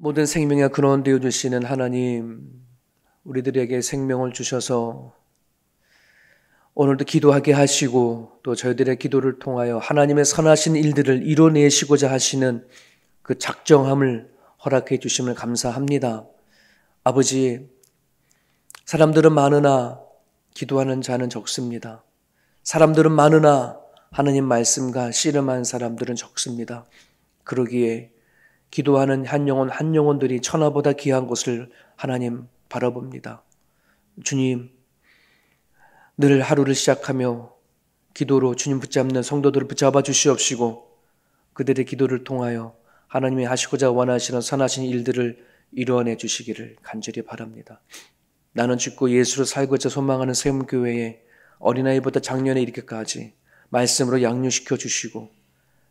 모든 생명의 근원 되어 주시는 하나님, 우리들에게 생명을 주셔서 오늘도 기도하게 하시고 또 저희들의 기도를 통하여 하나님의 선하신 일들을 이뤄내시고자 하시는 그 작정함을 허락해 주심을 감사합니다. 아버지, 사람들은 많으나 기도하는 자는 적습니다. 사람들은 많으나 하나님 말씀과 씨름한 사람들은 적습니다. 그러기에 기도하는 한 영혼 한 영혼들이 천하보다 귀한 것을 하나님 바라봅니다. 주님, 늘 하루를 시작하며 기도로 주님 붙잡는 성도들을 붙잡아 주시옵시고 그들의 기도를 통하여 하나님이 하시고자 원하시는 선하신 일들을 이루어내 주시기를 간절히 바랍니다. 나는 죽고 예수로 살고자 소망하는 세움교회에 어린아이부터 작년에 이렇게까지 말씀으로 양육시켜 주시고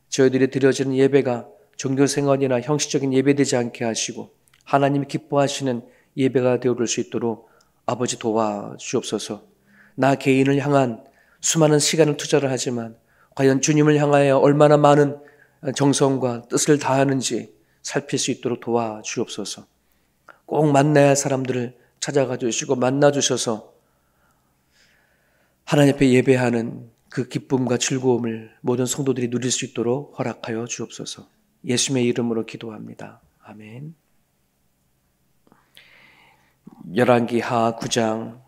저희들이 드려지는 예배가 종교 생활이나 형식적인 예배되지 않게 하시고 하나님이 기뻐하시는 예배가 되어줄 수 있도록 아버지 도와주옵소서. 나 개인을 향한 수많은 시간을 투자를 하지만 과연 주님을 향하여 얼마나 많은 정성과 뜻을 다하는지 살필 수 있도록 도와주옵소서. 꼭 만나야 할 사람들을 찾아가 주시고 만나 주셔서 하나님 앞에 예배하는 그 기쁨과 즐거움을 모든 성도들이 누릴 수 있도록 허락하여 주옵소서. 예수님의 이름으로 기도합니다. 아멘. 열왕기하 9장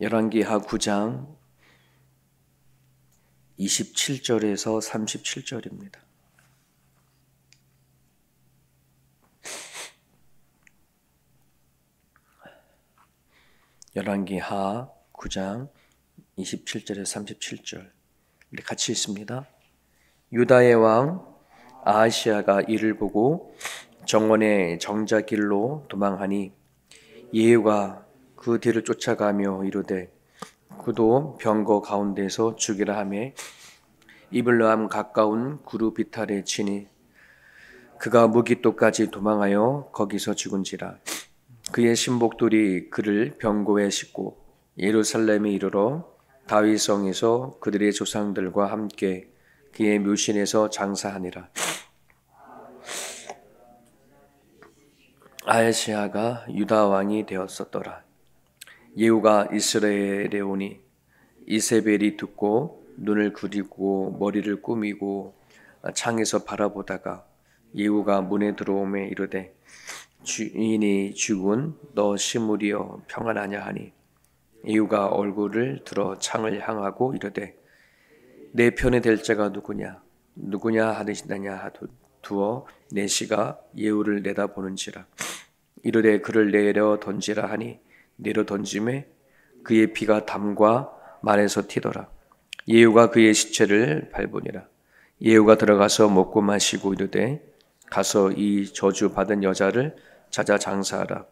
11기하 9장 27절에서 37절입니다. 열왕기 하 9장 27절에서 37절 우리 같이 있습니다. 유다의 왕아시아가 이를 보고 정원의 정자 길로 도망하니 예후가 그 뒤를 쫓아가며 이르되 그도 병거 가운데서 죽이라 하며 이블라함 가까운 구루 비탈에 치니 그가 무기또까지 도망하여 거기서 죽은지라 그의 신복들이 그를 병고에 싣고 예루살렘에 이르러 다윗성에서 그들의 조상들과 함께 그의 묘신에서 장사하니라. 아에시아가 유다 왕이 되었었더라. 예후가 이스라엘에 오니 이세벨이 듣고 눈을 그리고 머리를 꾸미고 창에서 바라보다가 예후가 문에 들어오며 이르되 주인이 죽은 너 시므리여 평안하냐 하니 이유가 얼굴을 들어 창을 향하고 이르되 내 편에 될 자가 누구냐 누구냐 하듯이냐 두어 내시가 예우를 내다보는지라 이르되 그를 내려 던지라 하니 내려 던짐에 그의 피가 담과 말에서 튀더라 예우가 그의 시체를 밟으니라 예우가 들어가서 먹고 마시고 이르되 가서 이 저주 받은 여자를 찾아 장사하라.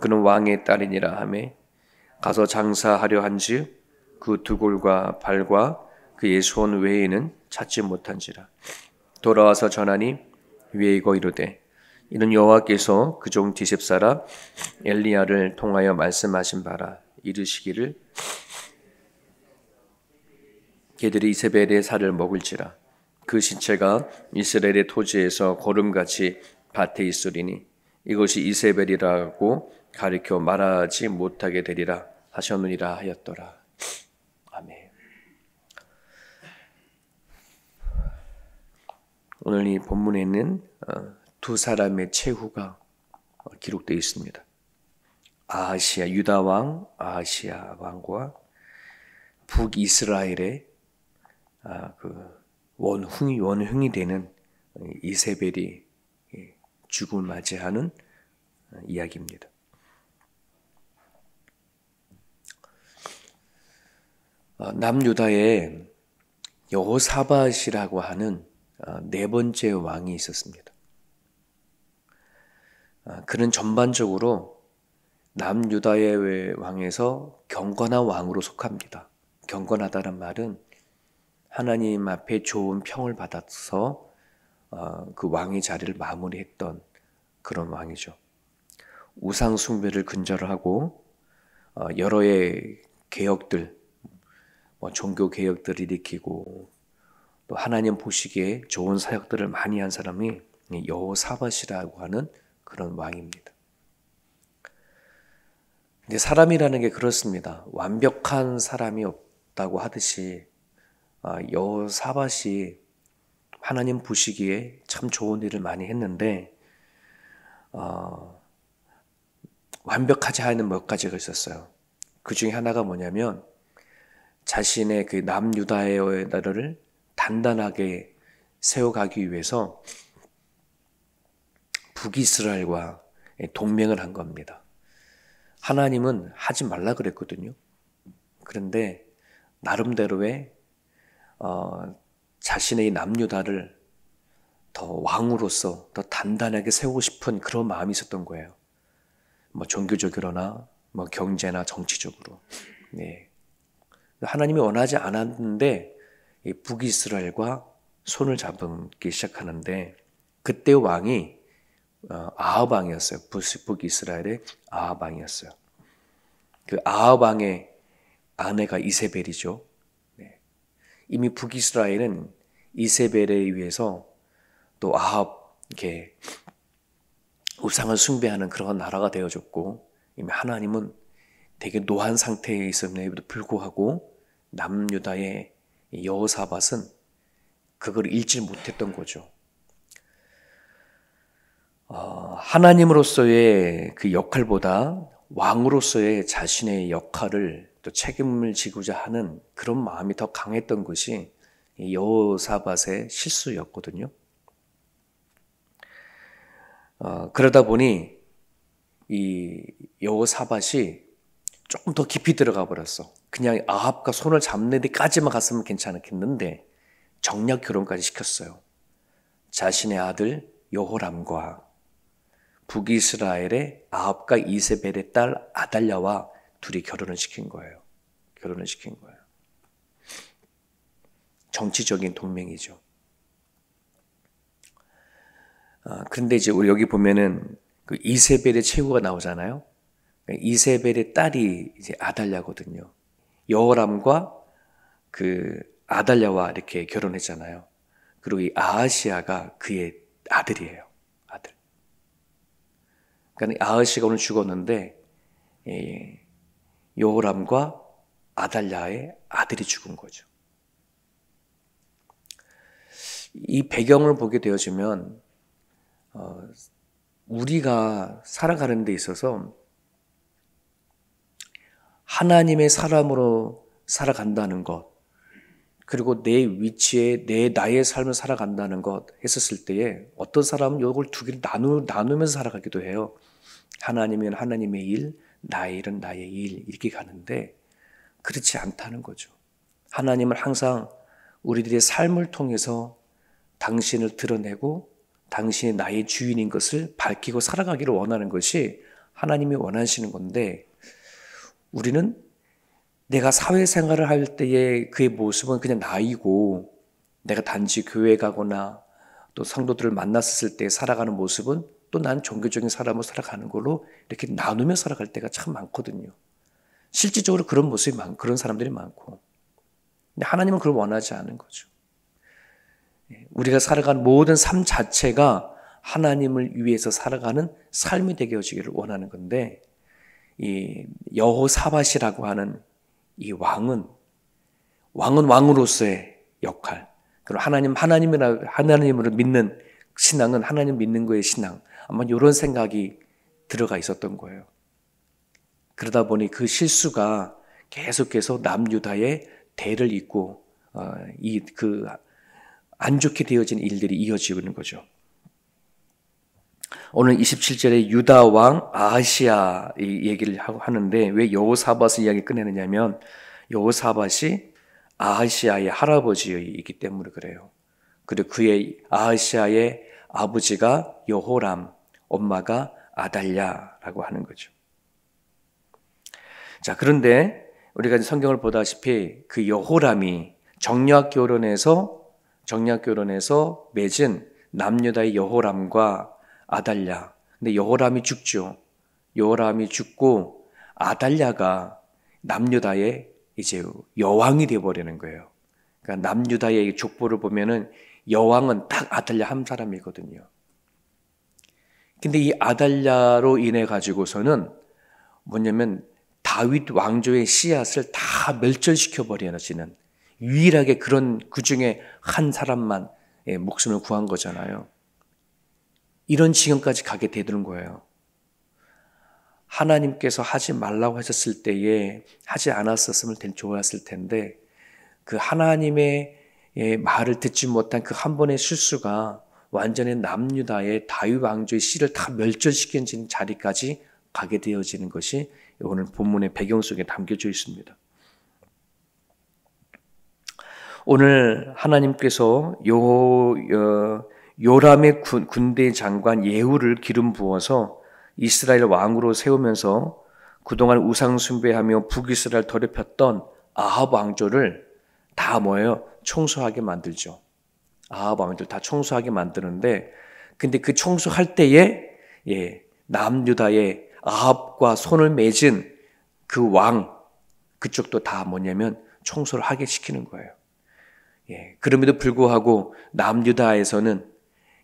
그는 왕의 딸이니라 하매 가서 장사하려 한즉 그 두골과 발과 그의 손 외에는 찾지 못한지라. 돌아와서 전하니 위에 이거 이르되 이는 여호와께서 그 종 디셉사라 엘리야를 통하여 말씀하신 바라 이르시기를 개들이 이세벨의 살을 먹을지라 그 신체가 이스라엘의 토지에서 거름같이 밭에 있으리니 이것이 이세벨이라고 가리켜 말하지 못하게 되리라 하셨느니라 하였더라. 아멘. 오늘 이 본문에는 어, 두 사람의 최후가 어, 기록되어 있습니다. 아시아 유다 왕, 아시아 왕과 북 이스라엘의 아, 그 원흥이 원흥이 되는 이세벨이 죽음을 맞이하는 어, 이야기입니다. 어, 남유다에 여호사밧이라고 하는 어, 네 번째 왕이 있었습니다. 그는 전반적으로 남유다의 왕에서 경건한 왕으로 속합니다. 경건하다는 말은 하나님 앞에 좋은 평을 받아서 아, 그 왕의 자리를 마무리했던 그런 왕이죠. 우상 숭배를 근절하고 어, 여러의 개혁들, 뭐 종교 개혁들 일으키고 또 하나님 보시기에 좋은 사역들을 많이 한 사람이 여호사밧이라고 하는 그런 왕입니다. 근데 사람이라는 게 그렇습니다. 완벽한 사람이 없다고 하듯이 아, 여호사밧이 하나님 보시기에 참 좋은 일을 많이 했는데 어, 완벽하지 않은 몇 가지가 있었어요. 그 중에 하나가 뭐냐면 자신의 그 남유다의 나라를 단단하게 세워가기 위해서 북이스라엘과 동맹을 한 겁니다. 하나님은 하지 말라 그랬거든요. 그런데 나름대로의 어, 자신의 남유다를 더 왕으로서 더 단단하게 세우고 싶은 그런 마음이 있었던 거예요. 뭐 종교적으로나 뭐 경제나 정치적으로. 네. 하나님이 원하지 않았는데 북이스라엘과 손을 잡기 시작하는데 그때 왕이 어, 아합 왕이었어요. 북이스라엘의 아합 왕이었어요. 그 아합 왕의 아내가 이세벨이죠. 이미 북이스라엘은 이세벨에 의해서 또 아합 이렇게 우상을 숭배하는 그런 나라가 되어졌고 이미 하나님은 되게 노한 상태에 있음에도 불구하고 남유다의 여호사밧은 그걸 잃지 못했던 거죠. 어, 하나님으로서의 그 역할보다 왕으로서의 자신의 역할을 또 책임을 지고자 하는 그런 마음이 더 강했던 것이 여호사밭의 실수였거든요. 어, 그러다 보니 이 여호사밧이 조금 더 깊이 들어가 버렸어. 그냥 아합과 손을 잡는 데까지만 갔으면 괜찮았겠는데 정략 결혼까지 시켰어요. 자신의 아들 여호람과 북이스라엘의 아합과 이세벨의 딸 아달랴와 둘이 결혼을 시킨 거예요. 결혼을 시킨 거예요. 정치적인 동맹이죠. 아, 근데 이제 우리 여기 보면은 그 이세벨의 최후가 나오잖아요. 이세벨의 딸이 이제 아달랴거든요. 여호람과 그 아달랴와 이렇게 결혼했잖아요. 그리고 이 아하시아가 그의 아들이에요. 아들. 그러니까 아하시가 오늘 죽었는데 예, 요람과 아달랴의 아들이 죽은 거죠. 이 배경을 보게 되어지면 어, 우리가 살아가는 데 있어서 하나님의 사람으로 살아간다는 것 그리고 내 위치에 내 나의 삶을 살아간다는 것 했었을 때에 어떤 사람은 이걸 두 개를 나누, 나누면서 살아가기도 해요. 하나님은 하나님의 일, 나의 일은 나의 일 이렇게 가는데 그렇지 않다는 거죠. 하나님을 항상 우리들의 삶을 통해서 당신을 드러내고 당신이 나의 주인인 것을 밝히고 살아가기를 원하는 것이 하나님이 원하시는 건데 우리는 내가 사회생활을 할 때의 그의 모습은 그냥 나이고 내가 단지 교회 가거나 또 성도들을 만났을 때 살아가는 모습은 또난 종교적인 사람으로 살아가는 걸로 이렇게 나누며 살아갈 때가 참 많거든요. 실질적으로 그런 모습이 많, 그런 사람들이 많고. 근데 하나님은 그걸 원하지 않은 거죠. 예, 우리가 살아가는 모든 삶 자체가 하나님을 위해서 살아가는 삶이 되게 해주기를 원하는 건데, 이 여호사밧이라고 하는 이 왕은, 왕은 왕으로서의 역할, 그리고 하나님, 하나님이라, 하나님으로 믿는 신앙은 하나님 믿는 거의 신앙, 아마 이런 생각이 들어가 있었던 거예요. 그러다 보니 그 실수가 계속해서 남유다의 대를 잇고 어, 이그 안 좋게 되어진 일들이 이어지고 있는 거죠. 오늘 27절에 유다 왕 아시아 얘기를 하는데 왜여호사밧 이야기 꺼내느냐면 여호사밧이 아시아의 할아버지이기 때문에 그래요. 그리고 그의 아시아의 아버지가 여호람 엄마가 아달랴라고 하는 거죠. 자, 그런데 우리가 성경을 보다시피 그 여호람이 정략 결혼에서 정략 결혼에서 맺은 남녀다의 여호람과 아달랴. 근데 여호람이 죽죠. 여호람이 죽고 아달랴가 남유다의 이제 여왕이 되어버리는 거예요. 그러니까 남유다의 족보를 보면은 여왕은 딱 아달랴 한 사람이거든요. 근데 이 아달랴로 인해 가지고서는 뭐냐면 다윗 왕조의 씨앗을 다 멸절시켜 버리는 유일하게 그런 그 중에 한 사람만 예, 목숨을 구한 거잖아요. 이런 지경까지 가게 되는 거예요. 하나님께서 하지 말라고 하셨을 때에 하지 않았었으면 좋았을 텐데 그 하나님의 예, 말을 듣지 못한 그 한 번의 실수가 완전히 남유다의 다윗 왕조의 씨를 다 멸절시킨 자리까지 가게 되어지는 것이 오늘 본문의 배경 속에 담겨져 있습니다. 오늘 하나님께서 요, 요 어, 요람의 군, 군대 장관 예후를 기름 부어서 이스라엘 왕으로 세우면서 그동안 우상 숭배하며 북이스라엘 더럽혔던 아합 왕조를 다 뭐예요? 청소하게 만들죠. 아합 왕들 다 청소하게 만드는데 근데 그 청소할 때에 예, 남유다의 아합과 손을 맺은 그 왕 그쪽도 다 뭐냐면 청소를 하게 시키는 거예요. 예, 그럼에도 불구하고 남유다에서는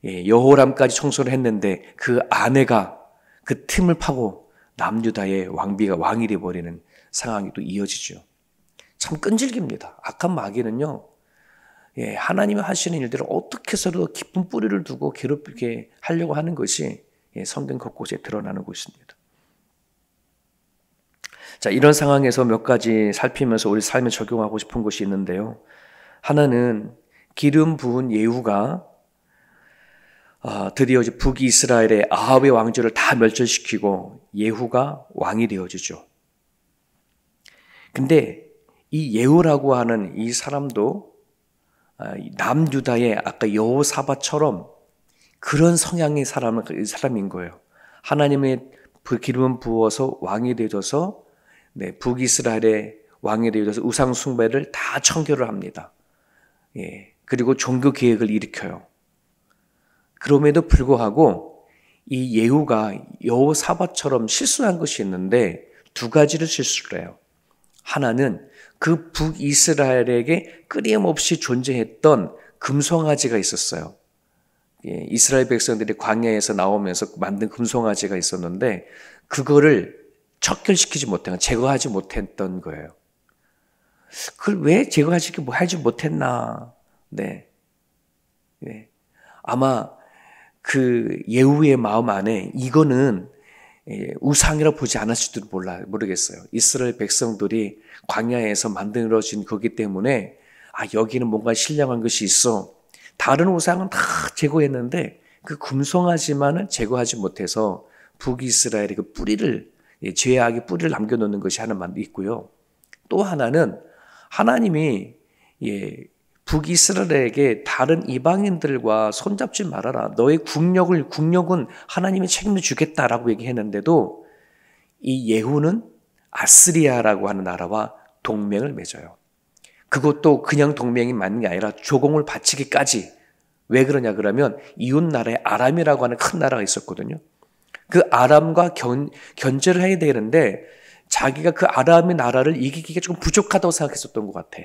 예, 여호람까지 청소를 했는데 그 아내가 그 틈을 파고 남유다의 왕비가 왕이 되버리는 상황이 또 이어지죠. 참 끈질깁니다. 악한 마귀는요, 예, 하나님이 하시는 일들을 어떻게 해서라도 깊은 뿌리를 두고 괴롭게 하려고 하는 것이 예, 성경 곳곳에 드러나는 것입니다. 자, 이런 상황에서 몇 가지 살피면서 우리 삶에 적용하고 싶은 것이 있는데요. 하나는 기름 부은 예후가 아, 드디어 이제 북이스라엘의 아합의 왕조를 다 멸절시키고 예후가 왕이 되어지죠. 근데 이 예후라고 하는 이 사람도 아, 남유다의 아까 여호사바처럼 그런 성향의 사람, 그 사람인 거예요. 하나님의 기름을 부어서 왕이 되어서 져 네, 북이스라엘의 왕이 되어서 져 우상 숭배를 다 청결을 합니다. 예, 그리고 종교 계획을 일으켜요. 그럼에도 불구하고 이 예후가 여호사바처럼 실수한 것이 있는데 두 가지를 실수를 해요. 하나는 그 북이스라엘에게 끊임없이 존재했던 금송아지가 있었어요. 예, 이스라엘 백성들이 광야에서 나오면서 만든 금송아지가 있었는데 그거를 척결시키지 못한 제거하지 못했던 거예요. 그걸 왜 제거하지 뭐 못했나? 네. 네. 아마 그 예후의 마음 안에 이거는 예, 우상이라 보지 않았을지도 몰라 모르겠어요. 이스라엘 백성들이 광야에서 만들어진 거기 때문에 아 여기는 뭔가 신령한 것이 있어. 다른 우상은 다 제거했는데 그 금송하지만은 제거하지 못해서 북이스라엘의 그 뿌리를 예, 죄악의 뿌리를 남겨놓는 것이 하나만 있고요. 또 하나는 하나님이 예, 북이스라엘에게 다른 이방인들과 손잡지 말아라. 너의 국력을 국력은 하나님이 책임을 주겠다라고 얘기했는데도 이 예후는 아스리아라고 하는 나라와 동맹을 맺어요. 그것도 그냥 동맹이 맞는 게 아니라 조공을 바치기까지 왜 그러냐 그러면 이웃 나라에 아람이라고 하는 큰 나라가 있었거든요. 그 아람과 견, 견제를 해야 되는데 자기가 그 아람의 나라를 이기기가 조금 부족하다고 생각했었던 것 같아.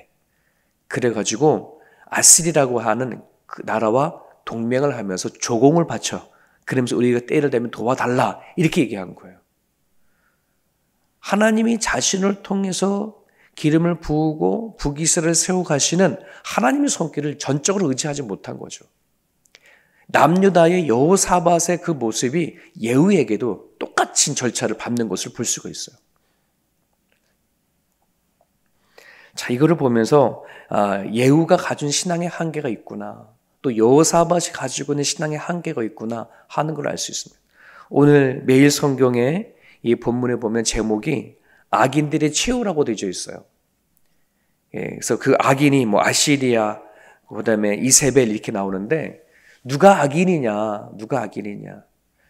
그래가지고 아스리라고 하는 그 나라와 동맹을 하면서 조공을 바쳐. 그러면서 우리가 때를 되면 도와달라. 이렇게 얘기한 거예요. 하나님이 자신을 통해서 기름을 부고 부기세를 세워가시는 하나님의 손길을 전적으로 의지하지 못한 거죠. 남유다의 여호사밧의 그 모습이 예후에게도 똑같은 절차를 밟는 것을 볼 수가 있어요. 자, 이거를 보면서 아, 예우가 가진 신앙의 한계가 있구나. 또 여호사밭이 가지고 있는 신앙의 한계가 있구나 하는 걸 알 수 있습니다. 오늘 매일 성경에 이 본문에 보면 제목이 악인들의 최후라고 되어 있어요. 예, 그래서 그 악인이 뭐 아시리아, 그 다음에 이세벨 이렇게 나오는데 누가 악인이냐, 누가 악인이냐.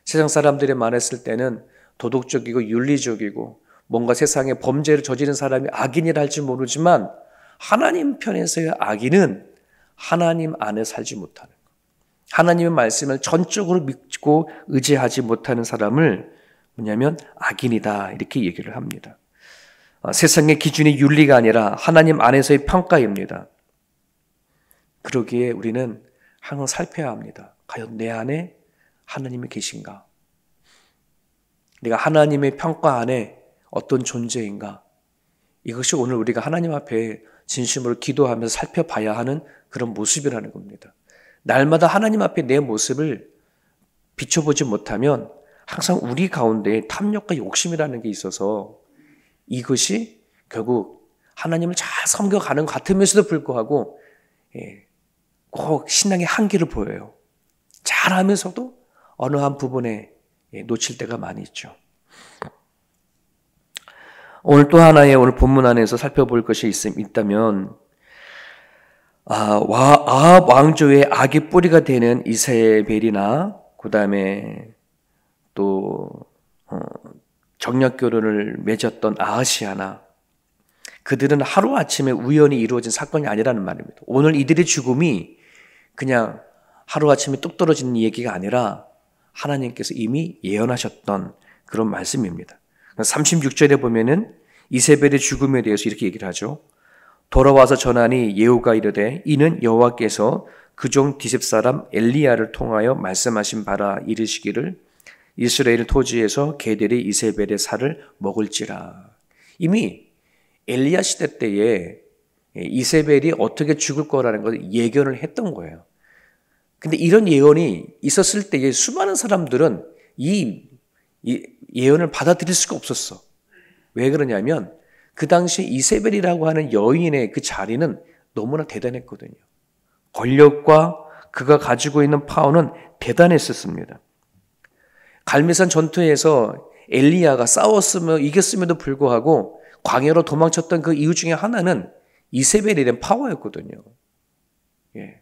세상 사람들이 말했을 때는 도덕적이고 윤리적이고 뭔가 세상에 범죄를 저지른 사람이 악인이라 할지 모르지만 하나님 편에서의 악인은 하나님 안에 살지 못하는 것. 하나님의 말씀을 전적으로 믿고 의지하지 못하는 사람을 뭐냐면 악인이다 이렇게 얘기를 합니다. 아, 세상의 기준이 윤리가 아니라 하나님 안에서의 평가입니다. 그러기에 우리는 항상 살펴야 합니다. 과연 내 안에 하나님이 계신가? 내가 하나님의 평가 안에 어떤 존재인가? 이것이 오늘 우리가 하나님 앞에 진심으로 기도하면서 살펴봐야 하는 그런 모습이라는 겁니다. 날마다 하나님 앞에 내 모습을 비춰보지 못하면 항상 우리 가운데 탐욕과 욕심이라는 게 있어서 이것이 결국 하나님을 잘 섬겨가는 같으면서도 불구하고 예, 꼭 신앙의 한계를 보여요. 잘하면서도 어느 한 부분에 예, 놓칠 때가 많이 있죠. 오늘 또 하나의 오늘 본문 안에서 살펴볼 것이 있, 다면 아, 와, 아 왕조의 악의 뿌리가 되는 이세벨이나 그 다음에 또 어, 정략 결혼을 맺었던 아시아나 그들은 하루 아침에 우연히 이루어진 사건이 아니라는 말입니다. 오늘 이들의 죽음이 그냥 하루 아침에 뚝 떨어지는 얘기가 아니라 하나님께서 이미 예언하셨던 그런 말씀입니다. 36절에 보면은 이세벨의 죽음에 대해서 이렇게 얘기를 하죠. 돌아와서 전하니 예후가 이르되 이는 여호와께서 그 종 디셉 사람 엘리야를 통하여 말씀하신 바라 이르시기를 이스라엘 토지에서 개들이 이세벨의 살을 먹을지라. 이미 엘리야 시대 때에 이세벨이 어떻게 죽을 거라는 것을 예견을 했던 거예요. 근데 이런 예언이 있었을 때에 수많은 사람들은 이, 이 예언을 받아들일 수가 없었어. 왜 그러냐면 그 당시 이세벨이라고 하는 여인의 그 자리는 너무나 대단했거든요. 권력과 그가 가지고 있는 파워는 대단했었습니다. 갈매산 전투에서 엘리야가 싸웠으며 이겼음에도 불구하고 광야로 도망쳤던 그 이유 중에 하나는 이세벨이 된 파워였거든요. 예.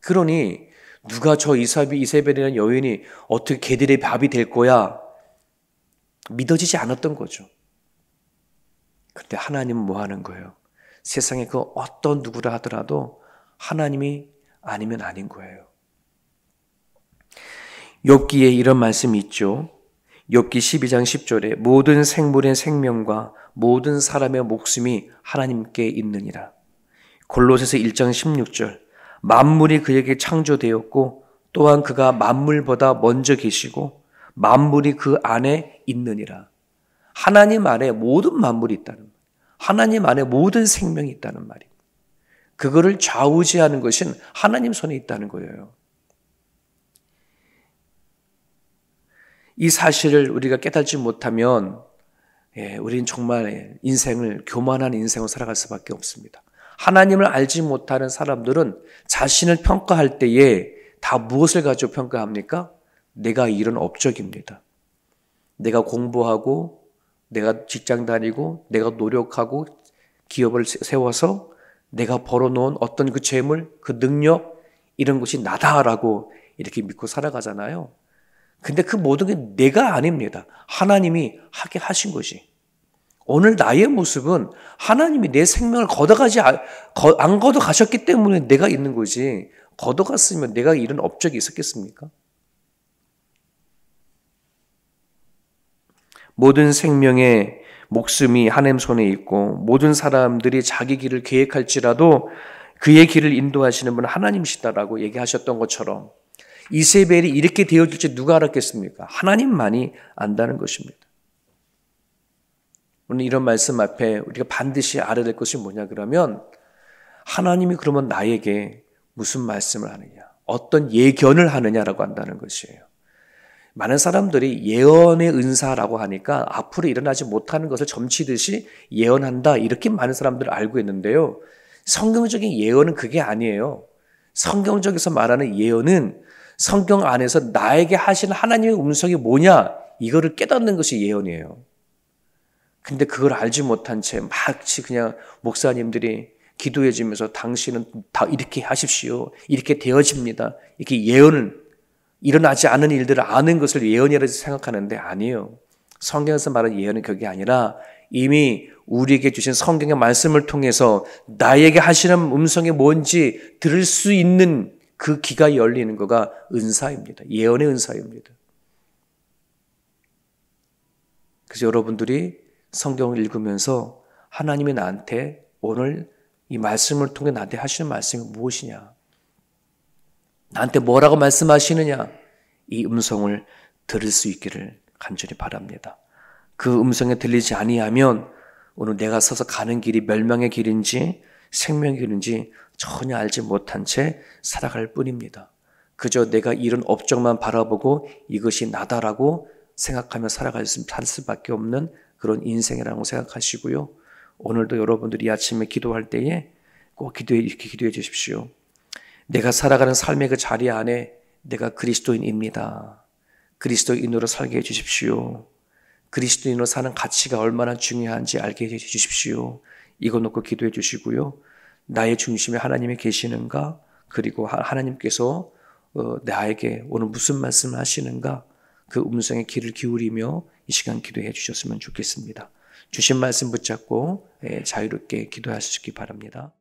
그러니 누가 저 이사비 이세벨이라는 여인이 어떻게 개들의 밥이 될 거야? 믿어지지 않았던 거죠. 그때 하나님은 뭐 하는 거예요? 세상에 그 어떤 누구라 하더라도 하나님이 아니면 아닌 거예요. 욥기에 이런 말씀이 있죠. 욥기 12장 10절에 모든 생물의 생명과 모든 사람의 목숨이 하나님께 있느니라. 골로새서 1장 16절 만물이 그에게 창조되었고 또한 그가 만물보다 먼저 계시고 만물이 그 안에 있느니라. 하나님 안에 모든 만물이 있다는 말. 하나님 안에 모든 생명이 있다는 말이니다 그거를 좌우지하는 것은 하나님 손에 있다는 거예요. 이 사실을 우리가 깨닫지 못하면 예, 우리는 정말 인생을 교만한 인생을 살아갈 수밖에 없습니다. 하나님을 알지 못하는 사람들은 자신을 평가할 때에 다 무엇을 가지고 평가합니까? 내가 이런 업적입니다. 내가 공부하고, 내가 직장 다니고, 내가 노력하고, 기업을 세워서 내가 벌어놓은 어떤 그 재물, 그 능력, 이런 것이 나다라고 이렇게 믿고 살아가잖아요. 근데 그 모든 게 내가 아닙니다. 하나님이 하게 하신 것이. 오늘 나의 모습은 하나님이 내 생명을 걷어가지, 아, 안 걷어가셨기 때문에 내가 있는 거지. 걷어갔으면 내가 이런 업적이 있었겠습니까? 모든 생명의 목숨이 하나님 손에 있고 모든 사람들이 자기 길을 계획할지라도 그의 길을 인도하시는 분은 하나님이시다라고 얘기하셨던 것처럼 이세벨이 이렇게 되어질지 누가 알았겠습니까? 하나님만이 안다는 것입니다. 오늘 이런 말씀 앞에 우리가 반드시 알아야 될 것이 뭐냐 그러면 하나님이 그러면 나에게 무슨 말씀을 하느냐, 어떤 예견을 하느냐라고 한다는 것이에요. 많은 사람들이 예언의 은사라고 하니까 앞으로 일어나지 못하는 것을 점치듯이 예언한다. 이렇게 많은 사람들을 알고 있는데요. 성경적인 예언은 그게 아니에요. 성경적에서 말하는 예언은 성경 안에서 나에게 하신 하나님의 음성이 뭐냐? 이거를 깨닫는 것이 예언이에요. 근데 그걸 알지 못한 채 막지 그냥 목사님들이 기도해 주면서 당신은 다 이렇게 하십시오. 이렇게 되어집니다. 이렇게 예언을 일어나지 않은 일들을 아는 것을 예언이라고 생각하는데 아니에요. 성경에서 말하 예언은 그게 아니라 이미 우리에게 주신 성경의 말씀을 통해서 나에게 하시는 음성이 뭔지 들을 수 있는 그 귀가 열리는 거가 은사입니다. 예언의 은사입니다. 그래서 여러분들이 성경을 읽으면서 하나님이 나한테 오늘 이 말씀을 통해 나한테 하시는 말씀이 무엇이냐? 나한테 뭐라고 말씀하시느냐? 이 음성을 들을 수 있기를 간절히 바랍니다. 그 음성에 들리지 아니하면 오늘 내가 서서 가는 길이 멸망의 길인지 생명의 길인지 전혀 알지 못한 채 살아갈 뿐입니다. 그저 내가 이런 업적만 바라보고 이것이 나다라고 생각하며 살아갈 수밖에 없는 그런 인생이라고 생각하시고요. 오늘도 여러분들이 아침에 기도할 때에 꼭 기도해, 기도해 주십시오. 내가 살아가는 삶의 그 자리 안에 내가 그리스도인입니다. 그리스도인으로 살게 해주십시오. 그리스도인으로 사는 가치가 얼마나 중요한지 알게 해주십시오. 이거 놓고 기도해 주시고요. 나의 중심에 하나님이 계시는가? 그리고 하나님께서 어, 나에게 오늘 무슨 말씀을 하시는가? 그 음성에 귀를 기울이며 이 시간 기도해 주셨으면 좋겠습니다. 주신 말씀 붙잡고 예, 자유롭게 기도하시기 바랍니다.